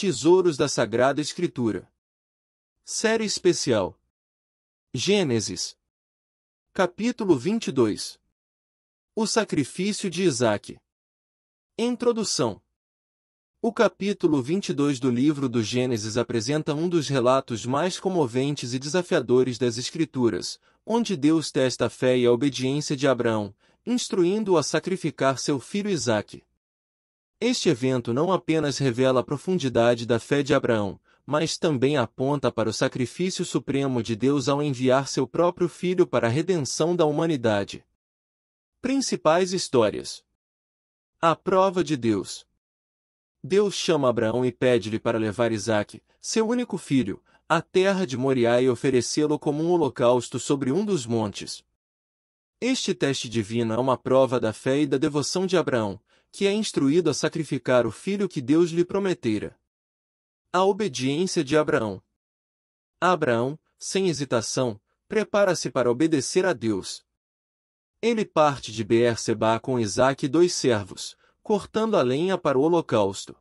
Tesouros da Sagrada Escritura. Série especial. Gênesis. Capítulo 22. O sacrifício de Isaac. Introdução. O capítulo 22 do livro do Gênesis apresenta um dos relatos mais comoventes e desafiadores das Escrituras, onde Deus testa a fé e a obediência de Abraão, instruindo-o a sacrificar seu filho Isaque. Este evento não apenas revela a profundidade da fé de Abraão, mas também aponta para o sacrifício supremo de Deus ao enviar seu próprio filho para a redenção da humanidade. Principais histórias: A prova de Deus. Deus chama Abraão e pede-lhe para levar Isaque, seu único filho, à terra de Moriá e oferecê-lo como um holocausto sobre um dos montes. Este teste divino é uma prova da fé e da devoção de Abraão, que é instruído a sacrificar o filho que Deus lhe prometera. A obediência de Abraão. Abraão, sem hesitação, prepara-se para obedecer a Deus. Ele parte de Beer-seba com Isaac e dois servos, cortando a lenha para o holocausto.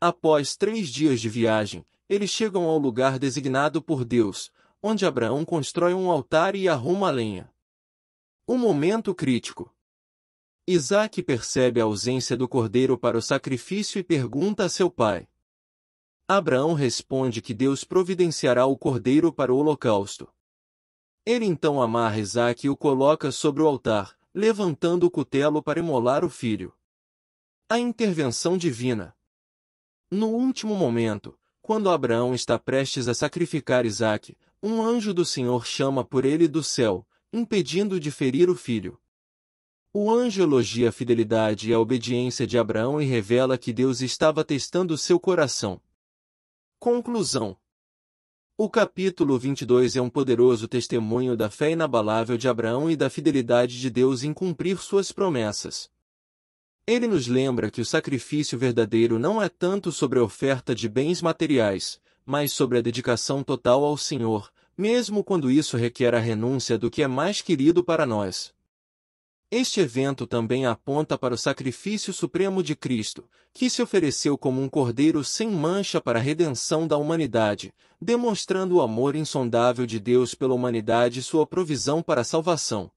Após três dias de viagem, eles chegam ao lugar designado por Deus, onde Abraão constrói um altar e arruma a lenha. Um momento crítico. Isaac percebe a ausência do cordeiro para o sacrifício e pergunta a seu pai. Abraão responde que Deus providenciará o cordeiro para o holocausto. Ele então amarra Isaac e o coloca sobre o altar, levantando o cutelo para imolar o filho. A intervenção divina. No último momento, quando Abraão está prestes a sacrificar Isaac, um anjo do Senhor chama por ele do céu, impedindo de ferir o filho. O anjo elogia a fidelidade e a obediência de Abraão e revela que Deus estava testando seu coração. Conclusão O capítulo 22 é um poderoso testemunho da fé inabalável de Abraão e da fidelidade de Deus em cumprir suas promessas. Ele nos lembra que o sacrifício verdadeiro não é tanto sobre a oferta de bens materiais, mas sobre a dedicação total ao Senhor, mesmo quando isso requer a renúncia do que é mais querido para nós. Este evento também aponta para o sacrifício supremo de Cristo, que se ofereceu como um cordeiro sem mancha para a redenção da humanidade, demonstrando o amor insondável de Deus pela humanidade e sua provisão para a salvação.